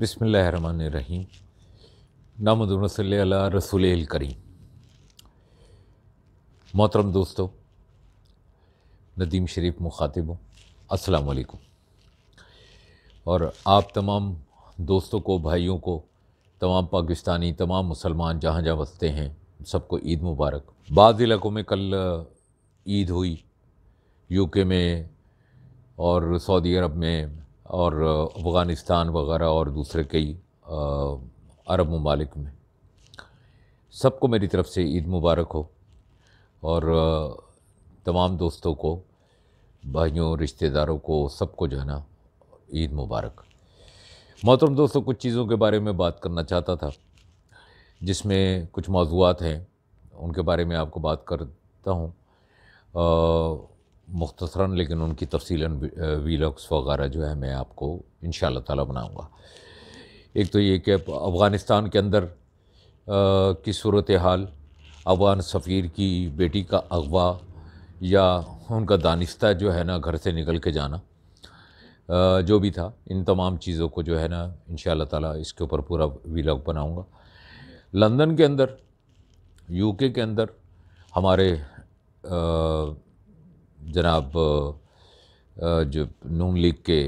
बिसमीम नामदल रसूल करीम मोहतरम दोस्तों नदीम शरीफ मुखातिब हूँ अस्सलाम वालेकुम और आप तमाम दोस्तों को भाइयों को तमाम पाकिस्तानी तमाम मुसलमान जहाँ जहाँ बसते हैं सबको ईद मुबारक बाद इलाकों में कल ईद हुई यूके में और सऊदी अरब में और अफ़गानिस्तान वगैरह और दूसरे कई अरब ममालिक में सबको मेरी तरफ़ से ईद मुबारक हो और तमाम दोस्तों को भाइयों रिश्तेदारों को सबको जो है ना ईद मुबारक मोहतरम दोस्तों कुछ चीज़ों के बारे में बात करना चाहता था जिसमें कुछ मौजूद हैं उनके बारे में आपको बात करता हूँ मुख्तसरा लेकिन उनकी तफसीला वीलॉग्स वगैरह जो है मैं आपको इन ताला बनाऊँगा एक तो ये कि अफ़गानिस्तान के अंदर की सूरत हाल अफगान सफ़ीर की बेटी का अगवा या उनका दानिस्ता जो है ना घर से निकल के जाना आ, जो भी था इन तमाम चीज़ों को जो है ना इन ताला इसके ऊपर पूरा वीलॉग बनाऊँगा लंदन के अंदर यूके के अंदर हमारे आ, जनाब जो नून लीग के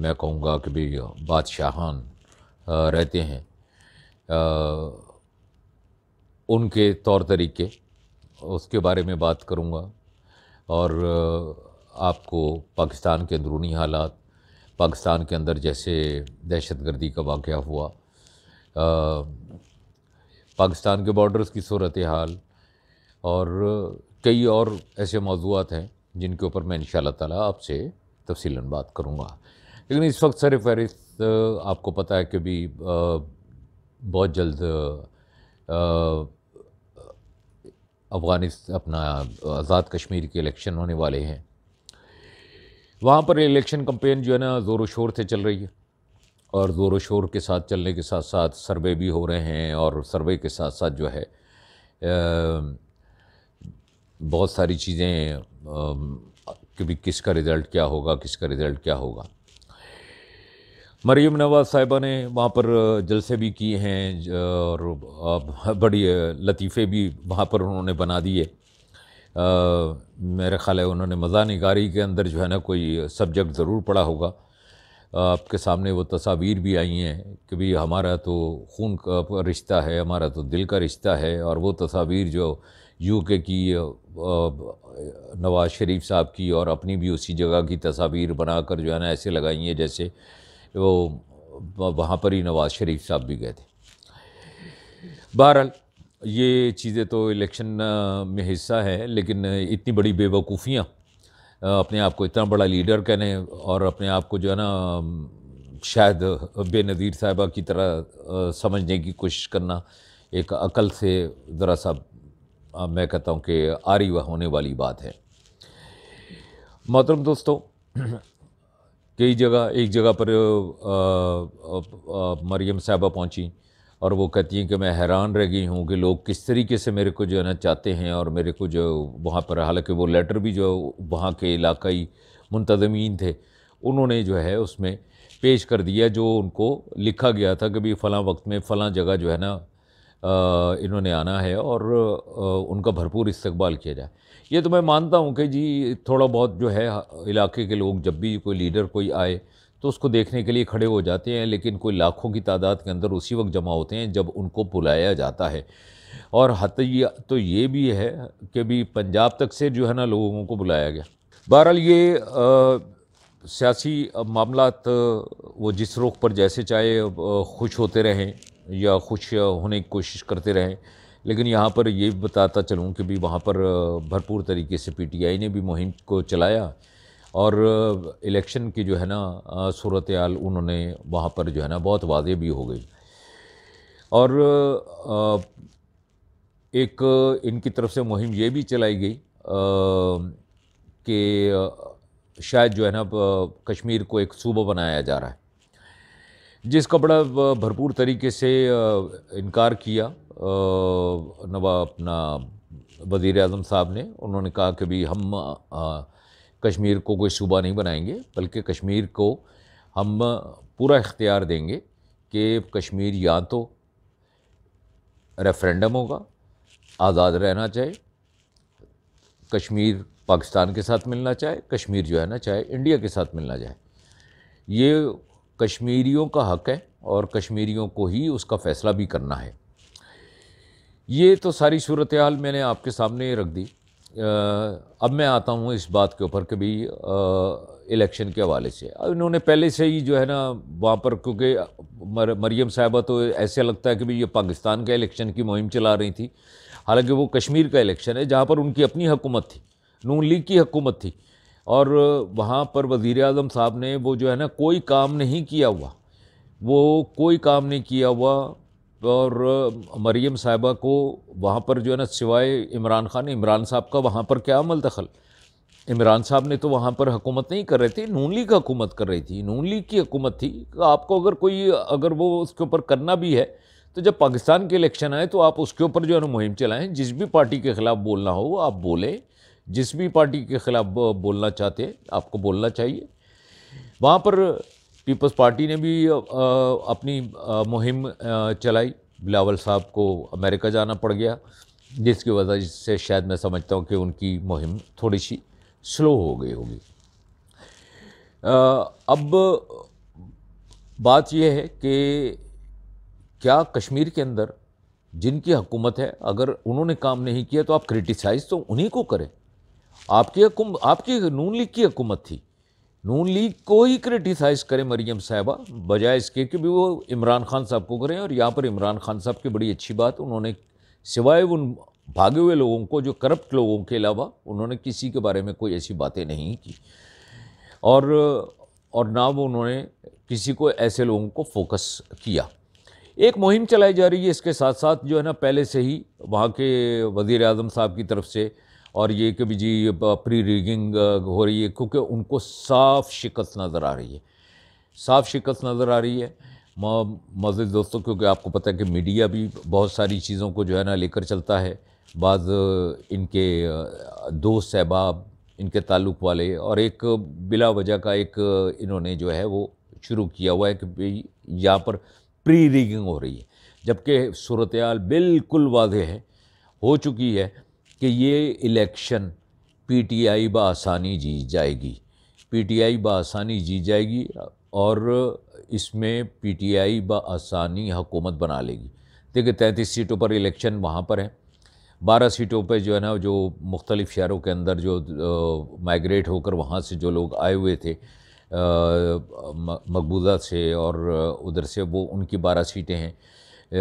मैं कहूँगा कि भी बादशाहान रहते हैं उनके तौर तरीके उसके बारे में बात करूँगा और आपको पाकिस्तान के अंदरूनी हालात पाकिस्तान के अंदर जैसे दहशतगर्दी का वाक़ हुआ पाकिस्तान के बॉर्डर्स की सूरत हाल और कई और ऐसे मौजूद हैं जिनके ऊपर मैं इन ताला आपसे तफसी बात करूँगा लेकिन इस वक्त सर फहरिस्त आपको पता है कि भी बहुत जल्द अफगानिस्तान अपना आज़ाद कश्मीर के इलेक्शन होने वाले हैं वहाँ पर इलेक्शन कम्पेन जो है ना ज़ोर व शोर से चल रही है और ज़ोर व शोर के साथ चलने के साथ साथ सर्वे भी हो रहे हैं और सर्वे के साथ साथ जो है बहुत सारी चीज़ें कभी किसका रिज़ल्ट क्या होगा किसका रिज़ल्ट क्या होगा मरीम नवाज साहिबा ने वहाँ पर जलसे भी किए हैं और बड़ी लतीफ़े भी वहाँ पर उन्होंने बना दिए मेरे ख़्याल है उन्होंने मज़ा निगारी के अंदर जो है ना कोई सब्जेक्ट ज़रूर पढ़ा होगा आपके सामने वो तस्वीर भी आई हैं कि भाई हमारा तो खून का रिश्ता है हमारा तो दिल का रिश्ता है और वो तस्वीर जो यूके की नवाज़ शरीफ साहब की और अपनी भी उसी जगह की तस्वीर बनाकर जो है ना ऐसे लगाई है जैसे वो वहाँ पर ही नवाज़ शरीफ साहब भी गए थे बहरहाल ये चीज़ें तो इलेक्शन में हिस्सा है लेकिन इतनी बड़ी बेवकूफ़ियाँ अपने आप को इतना बड़ा लीडर कहने और अपने आप को जो है ना शायद नज़ीर साहिबा की तरह समझने की कोशिश करना एक अकल से ज़रा सा मैं कहता हूँ कि आरी वह होने वाली बात है मोहतरम दोस्तों कई जगह एक जगह पर मरियम साहबा पहुँची और वो कहती हैं कि मैं हैरान रह गई हूँ कि लोग किस तरीके से मेरे को जो है ना चाहते हैं और मेरे को जो वहाँ पर हालांकि वो लेटर भी जो वहाँ के इलाकई मुंतजमीन थे उन्होंने जो है उसमें पेश कर दिया जो उनको लिखा गया था कि भाई फ़लाँ वक्त में फ़लाँ जगह जो है ना इन्होंने आना है और उनका भरपूर इस्तकबाल किया जाए ये तो मैं मानता हूँ कि जी थोड़ा बहुत जो है इलाके के लोग जब भी कोई लीडर कोई आए तो उसको देखने के लिए खड़े हो जाते हैं लेकिन कोई लाखों की तादाद के अंदर उसी वक्त जमा होते हैं जब उनको बुलाया जाता है और हती तो ये भी है कि भी पंजाब तक से जो है ना लोगों को बुलाया गया बहरहाल ये सियासी मामला वो जिस रुख पर जैसे चाहे खुश होते रहें या खुश होने की कोशिश करते रहें लेकिन यहाँ पर ये बताता चलूँ कि भी वहाँ पर भरपूर तरीके से पीटीआई ने भी मुहिम को चलाया और इलेक्शन की जो है ना सूरत हाल उन्होंने वहाँ पर जो है ना बहुत वादे भी हो गई और एक इनकी तरफ से मुहिम ये भी चलाई गई कि शायद जो है ना कश्मीर को एक सूबा बनाया जा रहा है जिसका बड़ा भरपूर तरीके से इनकार किया नवा अपना वज़ी अजम साहब ने उन्होंने कहा कि भी हम कश्मीर को कोई सूबा नहीं बनाएंगे बल्कि कश्मीर को हम पूरा इख्तियार देंगे कि कश्मीर या तो रेफरेंडम होगा आज़ाद रहना चाहे कश्मीर पाकिस्तान के साथ मिलना चाहे कश्मीर जो है ना चाहे इंडिया के साथ मिलना चाहे ये कश्मीरियों का हक है और कश्मीरियों को ही उसका फ़ैसला भी करना है ये तो सारी सूरत हाल मैंने आपके सामने रख दी अब मैं आता हूँ इस बात के ऊपर कि भाई इलेक्शन के हवाले से इन्होंने पहले से ही जो है ना वहाँ पर क्योंकि मर, मरियम साहबा तो ऐसे लगता है कि भाई ये पाकिस्तान का इलेक्शन की मुहिम चला रही थी हालांकि वो कश्मीर का इलेक्शन है जहाँ पर उनकी अपनी हुकूमत थी नून लीग की हुकूमत थी और वहाँ पर वज़ी अजम साहब ने वो जो है ना कोई काम नहीं किया हुआ वो कोई काम नहीं किया हुआ और मरीम साहबा को वहाँ पर जो है ना सिवाय इमरान खान इमरान साहब का वहाँ पर क्या अमल दखल इमरान साहब ने तो वहाँ पर हुकूमत नहीं कर रहे थे नून लीग हुकूमत कर रही थी नून लीग की हुकूमत थी तो आपको अगर कोई अगर वो उसके ऊपर करना भी है तो जब पाकिस्तान के इलेक्शन आए तो आप उसके ऊपर जो है ना मुहिम चलाएं जिस भी पार्टी के ख़िलाफ़ बोलना हो आप बोलें जिस भी पार्टी के ख़िलाफ़ बोलना चाहते हैं आपको बोलना चाहिए वहाँ पर पीपल्स पार्टी ने भी अपनी मुहिम चलाई बिलावल साहब को अमेरिका जाना पड़ गया जिसकी वजह से शायद मैं समझता हूँ कि उनकी मुहिम थोड़ी सी स्लो हो गई होगी अब बात यह है कि क्या कश्मीर के अंदर जिनकी हुकूमत है अगर उन्होंने काम नहीं किया तो आप क्रिटिसाइज़ तो उन्हीं को करें आपकी आपकी नून लीग की हुकूमत थी नून लीग को ही क्रिटिसाइज़ करें मरीम साहबा बजाय इसके कि भी वो इमरान खान साहब को करें और यहाँ पर इमरान खान साहब की बड़ी अच्छी बात उन्होंने सिवाय उन भागे हुए लोगों को जो करप्ट लोगों के अलावा उन्होंने किसी के बारे में कोई ऐसी बातें नहीं की और और ना वो उन्होंने किसी को ऐसे लोगों को फोकस किया एक मुहिम चलाई जा रही है इसके साथ साथ जो है ना पहले से ही वहाँ के वज़ी अजम साहब की तरफ से और ये कि जी प्री रीगिंग हो रही है क्योंकि उनको साफ शिकस्त नज़र आ रही है साफ शिकस्त नज़र आ रही है मज़े दोस्तों क्योंकि आपको पता है कि मीडिया भी बहुत सारी चीज़ों को जो है ना लेकर चलता है बाद इनके दोस्त सहबाब इनके ताल्लुक़ वाले और एक बिला वजह का एक इन्होंने जो है वो शुरू किया हुआ है कि भाई यहाँ पर प्री रीगिंग हो रही है जबकि सूरत बिल्कुल वाजह है हो चुकी है कि ये इलेक्शन पीटीआई बसानी जीत जाएगी पीटीआई बसानी जीत जाएगी और इसमें पीटीआई बसानी हुकूमत बना लेगी देखिए तैंतीस सीटों पर इलेक्शन वहाँ पर है बारह सीटों पर जो है ना जो मुख्तलिफ़ शहरों के अंदर जो माइग्रेट होकर वहाँ से जो लोग आए हुए थे मकबूजा से और उधर से वो उनकी बारह सीटें हैं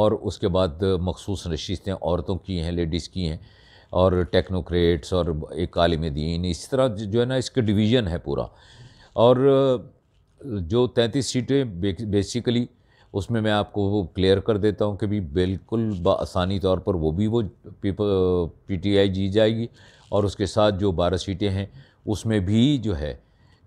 और उसके बाद मखसूस नशीतें औरतों की हैं लेडीज़ की हैं और टेक्नोक्रेट्स और एक आलिम दीन इस तरह जो है ना इसका डिवीज़न है पूरा और जो तैंतीस सीटें बेसिकली उसमें मैं आपको वो क्लियर कर देता हूँ कि भी बिल्कुल आसानी तौर पर वो भी वो पी टी आई जीत जाएगी और उसके साथ जो बारह सीटें हैं उसमें भी जो है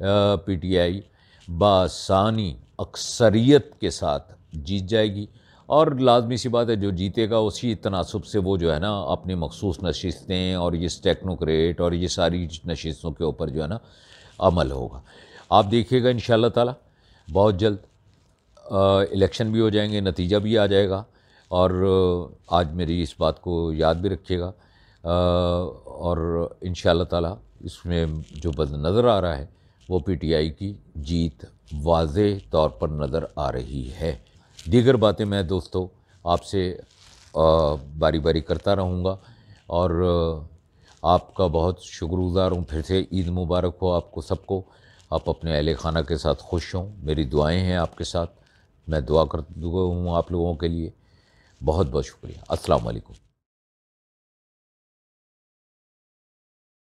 पी टी आई बासानी अक्सरियत के साथ जीत जाएगी और लाजमी सी बात है जो जीतेगा उसी तनासब से वो जो है ना अपनी मखसूस नशितें और ये टेक्नोक्रेट और ये सारी नशस्तों के ऊपर जो है ना अमल होगा आप देखिएगा इन ताला बहुत जल्द इलेक्शन भी हो जाएंगे नतीजा भी आ जाएगा और आज मेरी इस बात को याद भी रखिएगा और इन ताला इसमें जो बद नज़र आ रहा है वो पीटीआई की जीत वाज तौर पर नज़र आ रही है दीगर बातें मैं दोस्तों आपसे बारी बारी करता रहूँगा और आपका बहुत शुक्रगुज़ार हूँ फिर से ईद मुबारक हो आपको सबको आप अपने अहल खाना के साथ खुश हों मेरी दुआएं हैं आपके साथ मैं दुआ कर हूँ आप लोगों के लिए बहुत बहुत शुक्रिया अस्सलाम वालेकुम